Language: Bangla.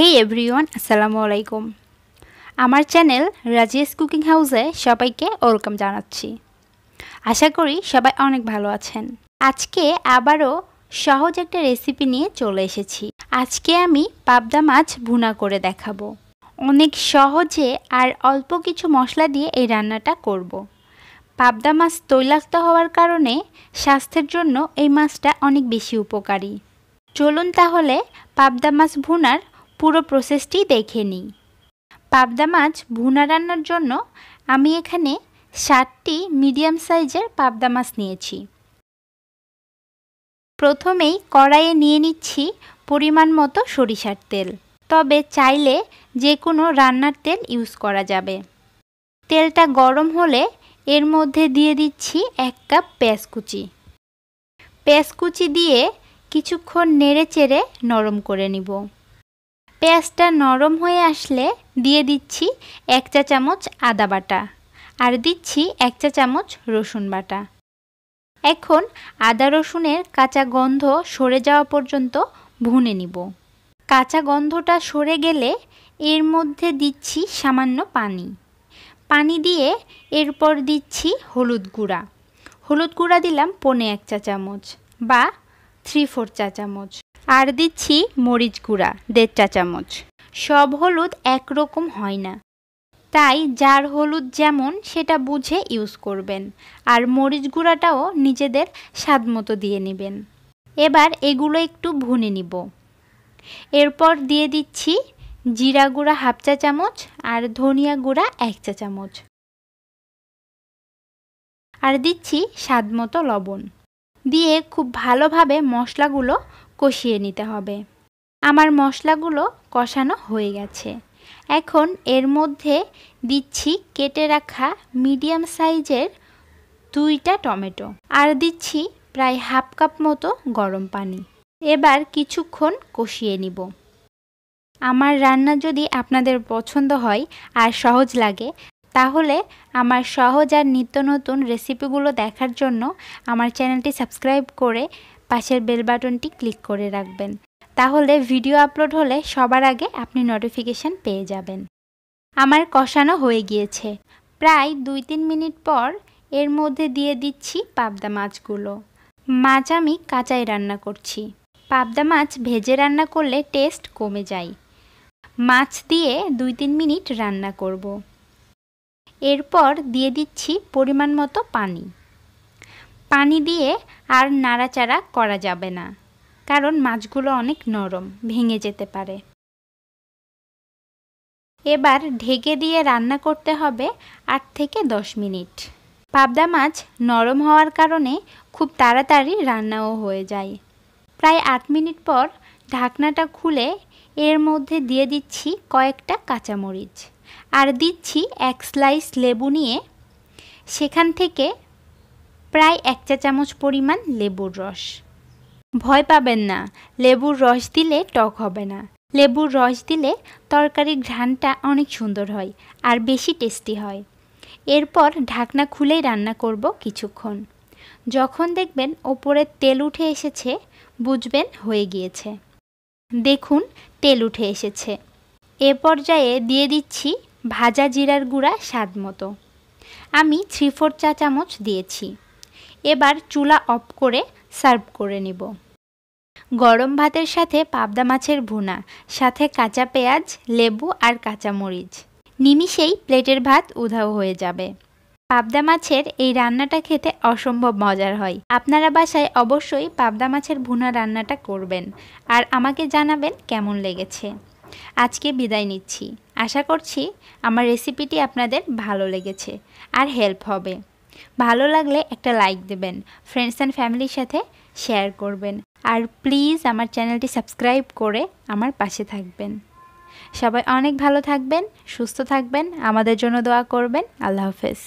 হে এভরিওয়ান আসসালামু আলাইকুম আমার চ্যানেল রাজিয়াস কুকিং হাউসে সবাইকে ওয়েলকাম জানাচ্ছি আশা করি সবাই অনেক ভালো আছেন আজকে আবারও সহজ একটা রেসিপি নিয়ে চলে এসেছি আজকে আমি পাবদা মাছ ভুনা করে দেখাবো অনেক সহজে আর অল্প কিছু মশলা দিয়ে এই রান্নাটা করব। পাবদা মাছ তৈলাক্ত হওয়ার কারণে স্বাস্থ্যের জন্য এই মাছটা অনেক বেশি উপকারী চলুন তাহলে পাবদা মাছ ভুনার পুরো প্রসেসটি দেখে নিই পাবদা মাছ ভুনা রান্নার জন্য আমি এখানে ষাটটি মিডিয়াম সাইজের পাবদা মাছ নিয়েছি প্রথমেই কড়াইয়ে নিয়ে নিচ্ছি পরিমাণ মতো সরিষার তেল তবে চাইলে যে কোনো রান্নার তেল ইউজ করা যাবে তেলটা গরম হলে এর মধ্যে দিয়ে দিচ্ছি এক কাপ পেঁয়াজকুচি পেঁয়াজকুচি দিয়ে কিছুক্ষণ নেড়ে চেড়ে নরম করে নিব পেঁয়াজটা নরম হয়ে আসলে দিয়ে দিচ্ছি এক চা চামচ আদা বাটা আর দিচ্ছি এক চা চামচ রসুন বাটা এখন আদা রসুনের কাঁচা গন্ধ সরে যাওয়া পর্যন্ত ভুনে নিব কাঁচা গন্ধটা সরে গেলে এর মধ্যে দিচ্ছি সামান্য পানি পানি দিয়ে এরপর দিচ্ছি হলুদ গুঁড়া হলুদ গুঁড়া দিলাম পনে এক চা চামচ বা থ্রি ফোর চা চামচ আর দিচ্ছি মরিচ গুঁড়া দেড় চা চামচ সব হলুদ একরকম হয় না তাই যার হলুদ যেমন সেটা বুঝে ইউজ করবেন আর মরিচ গুঁড়াটাও নিজেদের স্বাদ মতো দিয়ে নেবেন এবার এগুলো একটু ভুনে নিব এরপর দিয়ে দিচ্ছি জিরা গুঁড়া হাফ চা চামচ আর ধনিয়া গুঁড়া এক চা চামচ আর দিচ্ছি স্বাদ মতো লবণ দিয়ে খুব ভালোভাবে মশলাগুলো কষিয়ে নিতে হবে আমার মশলাগুলো কষানো হয়ে গেছে এখন এর মধ্যে দিচ্ছি কেটে রাখা মিডিয়াম সাইজের দুইটা টমেটো আর দিচ্ছি প্রায় হাফ কাপ মতো গরম পানি এবার কিছুক্ষণ কষিয়ে নিব আমার রান্না যদি আপনাদের পছন্দ হয় আর সহজ লাগে তাহলে আমার সহজ আর নিত্য নতুন রেসিপিগুলো দেখার জন্য আমার চ্যানেলটি সাবস্ক্রাইব করে পাশের বেল বাটনটি ক্লিক করে রাখবেন তাহলে ভিডিও আপলোড হলে সবার আগে আপনি নোটিফিকেশান পেয়ে যাবেন আমার কষানো হয়ে গিয়েছে প্রায় দুই তিন মিনিট পর এর মধ্যে দিয়ে দিচ্ছি পাবদা মাছগুলো মাছ আমি কাঁচাই রান্না করছি পাবদা মাছ ভেজে রান্না করলে টেস্ট কমে যায় মাছ দিয়ে দুই তিন মিনিট রান্না করব এরপর দিয়ে দিচ্ছি পরিমাণ মতো পানি পানি দিয়ে আর নাড়াচাড়া করা যাবে না কারণ মাছগুলো অনেক নরম ভেঙে যেতে পারে এবার ঢেকে দিয়ে রান্না করতে হবে আট থেকে দশ মিনিট পাবদা মাছ নরম হওয়ার কারণে খুব তাড়াতাড়ি রান্নাও হয়ে যায় প্রায় আট মিনিট পর ঢাকনাটা খুলে এর মধ্যে দিয়ে দিচ্ছি কয়েকটা কাঁচামরিচ আর দিচ্ছি এক স্লাইস লেবু নিয়ে সেখান থেকে প্রায় এক চা চামচ পরিমাণ লেবুর রস ভয় পাবেন না লেবুর রস দিলে টক হবে না লেবুর রস দিলে তরকারির ঘ্রানটা অনেক সুন্দর হয় আর বেশি টেস্টি হয় এরপর ঢাকনা খুলেই রান্না করব কিছুক্ষণ যখন দেখবেন ওপরে তেল উঠে এসেছে বুঝবেন হয়ে গিয়েছে দেখুন তেল উঠে এসেছে এ পর্যায়ে দিয়ে দিচ্ছি ভাজা জিরার গুঁড়া স্বাদ মতো আমি থ্রি ফোর চা চামচ দিয়েছি এবার চুলা অফ করে সার্ভ করে নিব গরম ভাতের সাথে পাবদা মাছের ভুনা সাথে কাঁচা পেঁয়াজ লেবু আর কাঁচামরিচ নিমিষেই প্লেটের ভাত উধাও হয়ে যাবে পাবদা মাছের এই রান্নাটা খেতে অসম্ভব মজার হয় আপনারা বাসায় অবশ্যই পাবদা মাছের ভুনা রান্নাটা করবেন আর আমাকে জানাবেন কেমন লেগেছে আজকে বিদায় নিচ্ছি আশা করছি আমার রেসিপিটি আপনাদের ভালো লেগেছে আর হেল্প হবে ভালো লাগলে একটা লাইক দেবেন ফ্রেন্ডস অ্যান্ড ফ্যামিলির সাথে শেয়ার করবেন আর প্লিজ আমার চ্যানেলটি সাবস্ক্রাইব করে আমার পাশে থাকবেন সবাই অনেক ভালো থাকবেন সুস্থ থাকবেন আমাদের জন্য দোয়া করবেন আল্লাহ হাফেজ